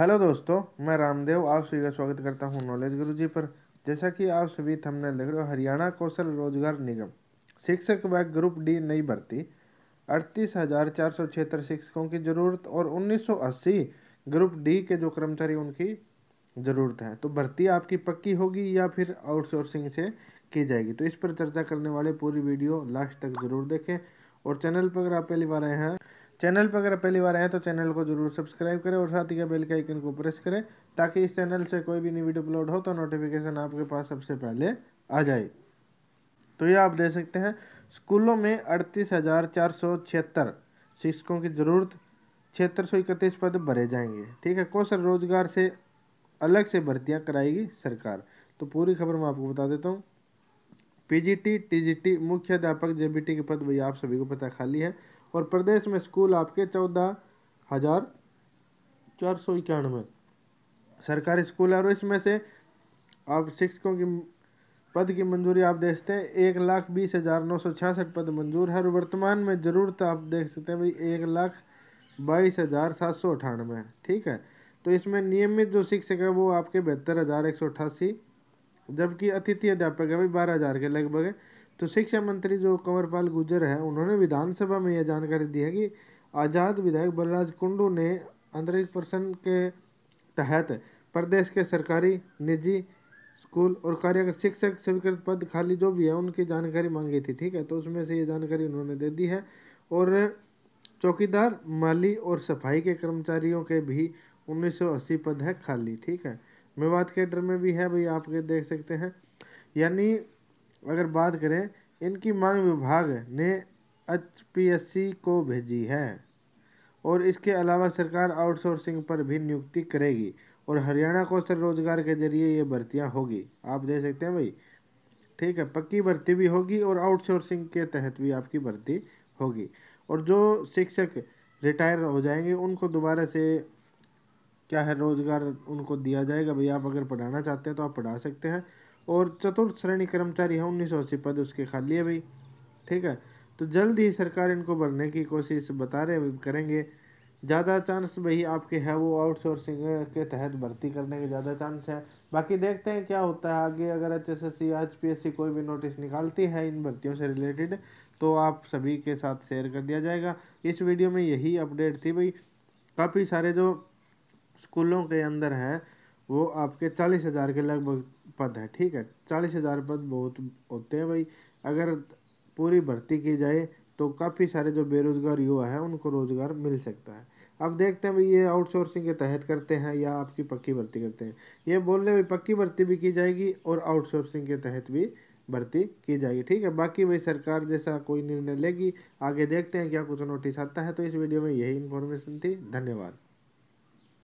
hello दोस्तों मैं रामदेव आप सभी का स्वागत करता हूं नॉलेज गुरु जी पर जैसा कि आप सभी थमने देख रहे हो हरियाणा कौशल रोजगार निगम शिक्षक व ग्रुप डी नई भर्ती अड़तीस हज़ार चार सौ छिहत्तर शिक्षकों की ज़रूरत और उन्नीस सौ अस्सी ग्रुप डी के जो कर्मचारी उनकी ज़रूरत है तो भर्ती आपकी पक्की होगी या फिर आउटसोर्सिंग से की जाएगी तो इस पर चर्चा करने वाले पूरी वीडियो लास्ट तक ज़रूर देखें और चैनल पर अगर आप पहली बार आए हैं चैनल पर अगर पहली बार आए तो चैनल को जरूर सब्सक्राइब करें और साथ ही बेल के आइकन को प्रेस करें ताकि इस चैनल से कोई भी नई वीडियो अपलोड हो तो नोटिफिकेशन आपके पास सबसे पहले आ जाए तो ये आप देख सकते हैं स्कूलों में अड़तीस हज़ार चार सौ छिहत्तर शिक्षकों की ज़रूरत छिहत्तर सौ इकतीस पद भरे जाएंगे ठीक है कौशल रोजगार से अलग से भर्तियाँ कराएगी सरकार तो पूरी खबर मैं आपको बता देता हूँ पीजीटी टीजीटी मुख्य अध्यापक जेबीटी के पद भैया आप सभी को पता खाली है और प्रदेश में स्कूल आपके चौदह हज़ार चार सौ इक्यानवे सरकारी स्कूल है और इसमें से आप शिक्षकों की पद की मंजूरी आप देख सकते हैं एक लाख बीस हज़ार नौ सौ छियासठ पद मंजूर है और वर्तमान में ज़रूरत आप देख सकते हैं भाई एक लाख बाईस हज़ार सात सौ अठानवे ठीक है तो इसमें नियमित जो शिक्षक है वो आपके बहत्तर हज़ार एक सौ अट्ठासी जबकि अतिथि अध्यापक अभी बारह हजार के लगभग है तो शिक्षा मंत्री जो कंवरपाल गुजर है उन्होंने विधानसभा में यह जानकारी दी है कि आज़ाद विधायक बलराज कुंडू ने अंतरिक्ष प्रसन्न के तहत प्रदेश के सरकारी निजी स्कूल और कार्यकर शिक्षक स्वीकृत पद खाली जो भी है उनकी जानकारी मांगी थी ठीक है तो उसमें से ये जानकारी उन्होंने दे दी है और चौकीदार माली और सफाई के कर्मचारियों के भी 1980 पद है खाली ठीक है मेवात थिएटर में भी है भाई आप देख सकते हैं यानी अगर बात करें इनकी मांग विभाग ने एचपीएससी को भेजी है और इसके अलावा सरकार आउटसोर्सिंग पर भी नियुक्ति करेगी और हरियाणा कौशल रोजगार के जरिए ये भर्तियाँ होगी आप देख सकते हैं भाई ठीक है पक्की भर्ती भी होगी और आउटसोर्सिंग के तहत भी आपकी भर्ती होगी और जो शिक्षक रिटायर हो जाएंगे उनको दोबारा से क्या है रोज़गार उनको दिया जाएगा भाई आप अगर पढ़ाना चाहते हैं तो आप पढ़ा सकते हैं और चतुर्थ श्रेणी कर्मचारी है उन्नीस सौ अस्सी पद उसके खाली है भाई ठीक है तो जल्द ही सरकार इनको भरने की कोशिश बता रहे करेंगे ज़्यादा चांस भाई आपके है वो आउटसोर्सिंग के तहत भर्ती करने के ज़्यादा चांस है बाकी देखते हैं क्या होता है आगे अगर H S S C H P S C कोई भी नोटिस निकालती है इन भर्तियों से रिलेटेड तो आप सभी के साथ शेयर कर दिया जाएगा इस वीडियो में यही अपडेट थी भाई काफ़ी सारे जो स्कूलों के अंदर है वो आपके चालीस हज़ार के लगभग पद है ठीक है चालीस हज़ार पद बहुत होते हैं भाई अगर पूरी भर्ती की जाए तो काफ़ी सारे जो बेरोज़गार युवा हैं उनको रोज़गार मिल सकता है अब देखते हैं भाई ये आउटसोर्सिंग के तहत करते हैं या आपकी पक्की भर्ती करते हैं ये बोल रहे भाई पक्की भर्ती भी की जाएगी और आउटसोर्सिंग के तहत भी भर्ती की जाएगी ठीक है बाकी भाई सरकार जैसा कोई निर्णय लेगी आगे देखते हैं क्या कुछ नोटिस आता है तो इस वीडियो में यही इन्फॉर्मेशन थी धन्यवाद